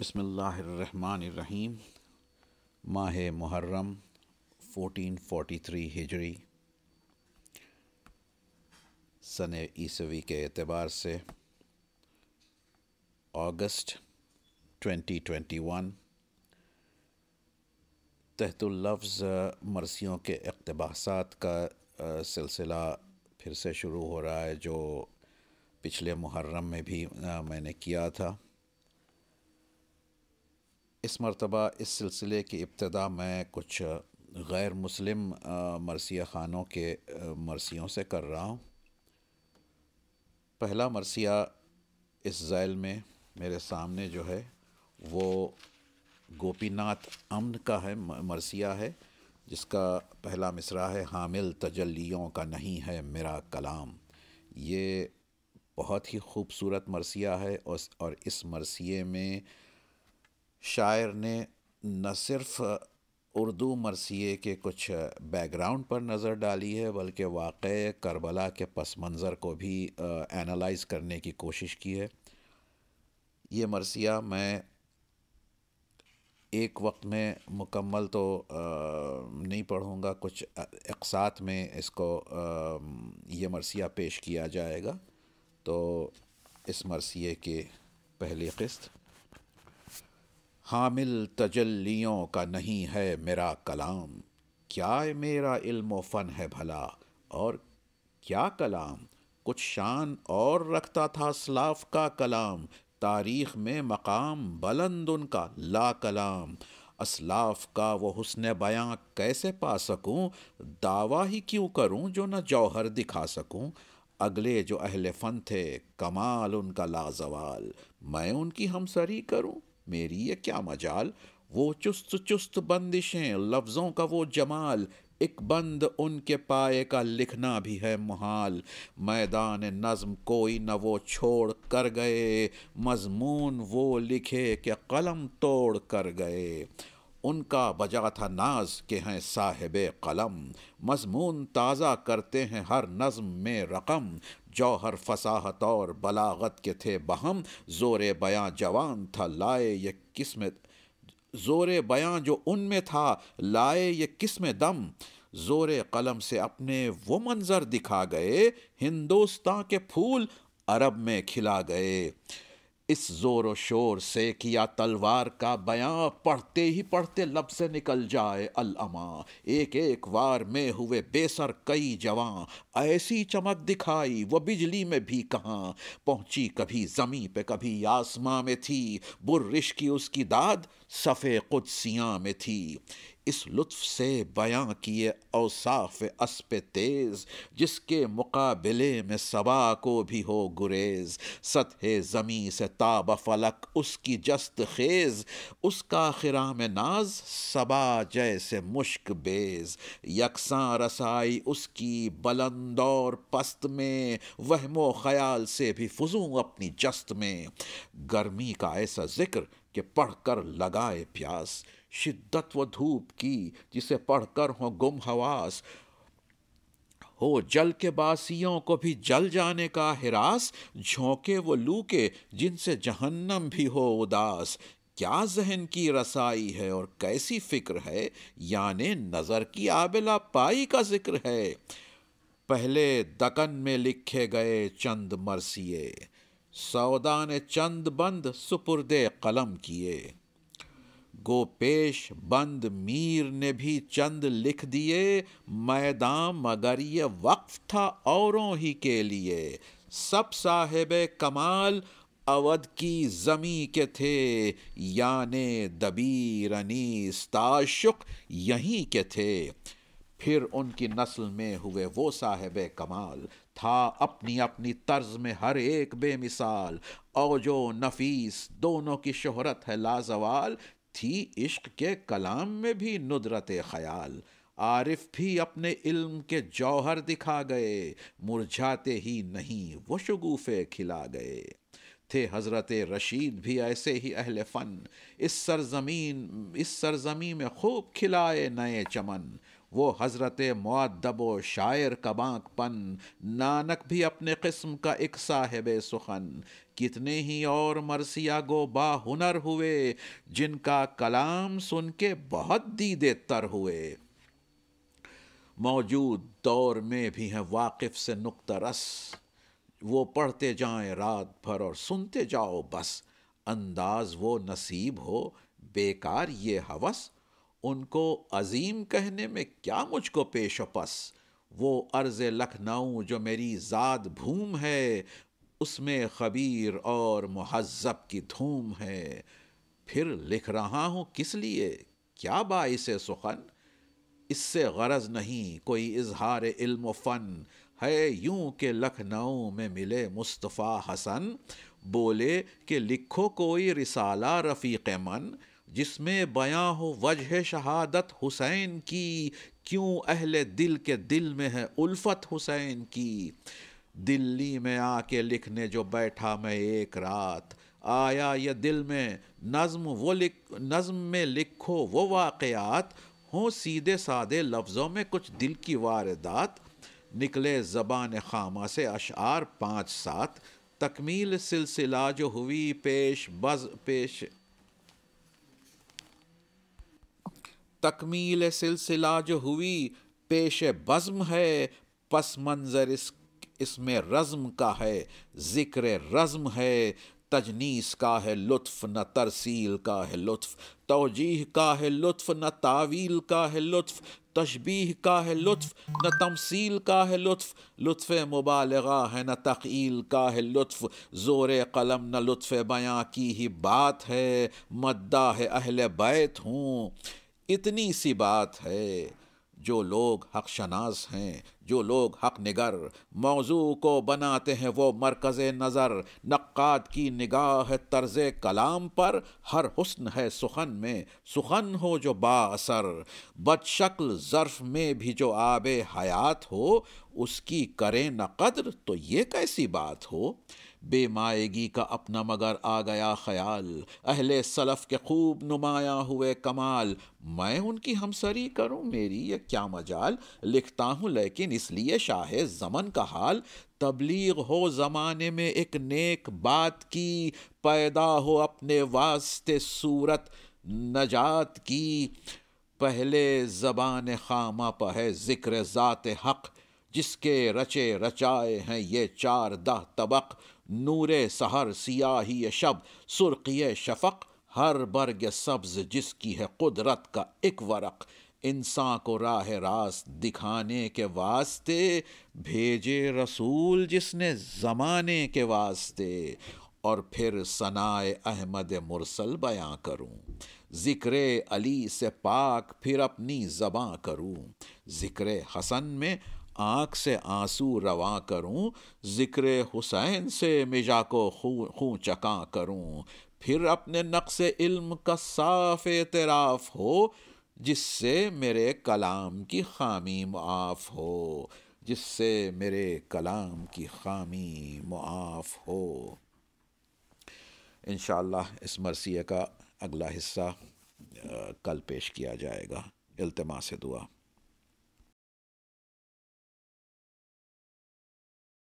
बसमीम माह मुहर्रम 1443 हिजरी सन ईसवी के अतबार से अगस्त 2021 तहतुल्लफ्ज़ मरसियों के अकतबासात का सिलसिला फिर से शुरू हो रहा है जो पिछले मुहर्रम में भी मैंने किया था इस मरतबा इस सिलसिले की इब्तदा मैं कुछ गैर मुस्लिम मरसिया ख़ानों के मरसियों से कर रहा हूँ पहला मरसिया इस जैल में मेरे सामने जो है वो गोपीनाथ अमन का है मरसिया है जिसका पहला मिसरा है हामिल तजलियों का नहीं है मेरा कलाम ये बहुत ही खूबसूरत मरसिया है और इस मरसिए में शायर ने न सिर्फ उर्दू मरसिए के कुछ बैकग्राउंड पर नज़र डाली है बल्कि वाक़ करबला के पस मंज़र को भी एनालाइज करने की कोशिश की है ये मरसिया मैं एक वक्त में मुकम्मल तो आ, नहीं पढ़ूँगा कुछ अकसात में इसको आ, ये मरसिया पेश किया जाएगा तो इस मरसिए के पहली किस्त हामिल तजल्लियों का नहीं है मेरा कलाम क्या मेरा इल्म फ़न है भला और क्या कलाम कुछ शान और रखता था सलाफ का कलाम तारीख़ में मकाम बुलंद उनका ला कलाम असलाफ का वो हुस्न बयां कैसे पा सकूं दावा ही क्यों करूं जो न जौहर दिखा सकूं अगले जो अहल फ़न थे कमाल उनका लाजवाल मैं उनकी हमसरी करूं मेरी ये क्या मजाल वो चुस्त चुस्त बंदिशें लफ्ज़ों का वो जमाल एक बंद उनके पाए का लिखना भी है महाल मैदान नज़म कोई न वो छोड़ कर गए मजमून वो लिखे के कलम तोड़ कर गए उनका बजा था नाज के हैं साहिब कलम मजमून ताज़ा करते हैं हर नज़म में रकम जौहर फसाहत और बलागत के थे बहम ज़ोर बयां जवान था लाए ये किस्मत ज़ोर बयां जो उनमें था लाए ये किस्म दम ज़ोर कलम से अपने वो मंज़र दिखा गए हिंदुस्तान के फूल अरब में खिला गए इस जोर शोर से किया तलवार का बयां पढ़ते ही पढ़ते लब से निकल जाए अल अमा एक एक वार में हुए बेसर कई जवां ऐसी चमक दिखाई वो बिजली में भी कहाँ पहुंची कभी जमी पे कभी आसमां में थी बुर्रिश की उसकी दाद सफ़े कुदसियाँ में थी इस लुत्फ से बयां किए औसाफ असप तेज़ जिसके मुकाबले में सबा को भी हो गुरेज सतह ज़मी से ताब फलक उसकी जस्त खेज उसका खिरा में नाज सबा जैसे मुश्क बेज यकसा रसाई उसकी बुलंद और पस्त में वहमो ख्याल से भी फजू अपनी जस्त में गर्मी का ऐसा ज़िक्र कि पढ़कर लगाए प्यास शिद्दत व धूप की जिसे पढ़कर हो गुम हवास हो जल के बासियों को भी जल जाने का हिरास झोंके वो लूके जिनसे जहन्नम भी हो उदास क्या जहन की रसाई है और कैसी फिक्र है याने नज़र की आबिला पाई का जिक्र है पहले दकन में लिखे गए चंद मरसिए सौदा ने चंद बंद सुपुर्दे कलम किए गोपेश बंद मीर ने भी चंद लिख दिए मैदान मगर ये वक्फ था औरों ही के लिए सब साहेब कमाल अवध की जमी के थे याने दबीर अनीस ताशुक यहीं के थे फिर उनकी नस्ल में हुए वो साहेब कमाल था अपनी अपनी तर्ज में हर एक बेमिसाल और जो नफीस दोनों की शोहरत है लाजवाल थी इश्क के कलाम में भी नुदरत ख्याल आरिफ भी अपने इल्म के जौहर दिखा गए मुरझाते ही नहीं वो शगुफे खिला गए थे हज़रत रशीद भी ऐसे ही अहल फ़न इस सरजमीन इस सरजमी में खूब खिलाए नए चमन वो हज़रत मदब व शायर पन नानक भी अपने किस्म का एक साहिब सुखन कितने ही और मरसिया गो बाहुनर हुए जिनका कलाम सुन के बहुत दीदे तर हुए मौजूद दौर में भी हैं वाकिफ़ से रस वो पढ़ते जाएं रात भर और सुनते जाओ बस अंदाज वो नसीब हो बेकार ये हवस उनको अजीम कहने में क्या मुझको पेश पस वो अर्ज़ लखनऊ जो मेरी ज़ाद भूम है उसमें खबीर और महजब की धूम है फिर लिख रहा हूँ किस लिए क्या बाइस सुखन इससे गरज नहीं कोई इजहार इल्म फ़न है यूं के लखनऊ में मिले मुस्तफ़ा हसन बोले कि लिखो कोई रिसाला रफ़ीक मन जिसमें बयां हो वजह शहादत हुसैन की क्यों अहले दिल के दिल में है उल्फत हुसैन की दिल्ली में आके लिखने जो बैठा मैं एक रात आया ये दिल में नज़्म वो लिख नज़म में लिखो वो वाक़ात हों सीधे सादे लफ्ज़ों में कुछ दिल की वारदात निकले ज़बान खामा से अशार पाँच सात तकमील सिलसिला जो हुई पेश बज पेश तकमील सिलसिला जो हुई पेश बज़म है पस मंज़र इस इसमें रज़म का है ज़िक्र रज़म है तजनीस का है लुत्फ़ न तरसील का है लुत्फ़ तोजीह का है लुत्फ़ न तावील का है लुत्फ़ तशबीह का है लुत्फ़ न तमसील का है लुत्फ़ लुत्फ़ मुबालगा है न तकील का है लुत्फ़ ज़ोर कलम न लुत्फ़ बयाँ की ही बात है मद्दा है अहल बैत हूँ इतनी सी बात है जो लोग हक शनास हैं जो लोग हक निगर मौजू को बनाते हैं वो मरकज़ नज़र नक्काद की निगाह तर्ज कलाम पर हर हुस्न है सुखन में सुखन हो जो बासर बदशक्ल ज़र्फ़ में भी जो आब हयात हो उसकी करें न कदर तो ये कैसी बात हो बेमाएगी का अपना मगर आ गया ख्याल अहले सलफ के खूब नुमाया हुए कमाल मैं उनकी हमसरी करूं मेरी ये क्या मजाल लिखता हूं लेकिन इसलिए शाह ज़मन का हाल तबलीग हो ज़माने में एक नेक बात की पैदा हो अपने वास्ते सूरत नजात की पहले ज़बान खामा पर है ज़िक्र ज़ात हक़ जिसके रचे रचाए हैं ये चार दह तबक नूर सहर सियाही शब सुर्खी शफक हर बर्ग सब्ज जिसकी है कुदरत का एक वरक इंसान को राह रास दिखाने के वास्ते भेजे रसूल जिसने ज़माने के वास्ते और फिर सनाए अहमद मुरसल बयां करूँ ज़िक्र अली से पाक फिर अपनी ज़बाँ करूँ ज़िक्र हसन में आँख से आंसू रवा करूं जिक्र हुसैन से मिजा को खूँ चका करूं फिर अपने नक्स इल्म का साफ एतराफ़ हो जिससे मेरे कलाम की खामी मुआफ़ हो जिससे मेरे कलाम की खामी मुआफ़ हो इन इस मरसिया का अगला हिस्सा कल पेश किया जाएगा इल्तमा से दुआ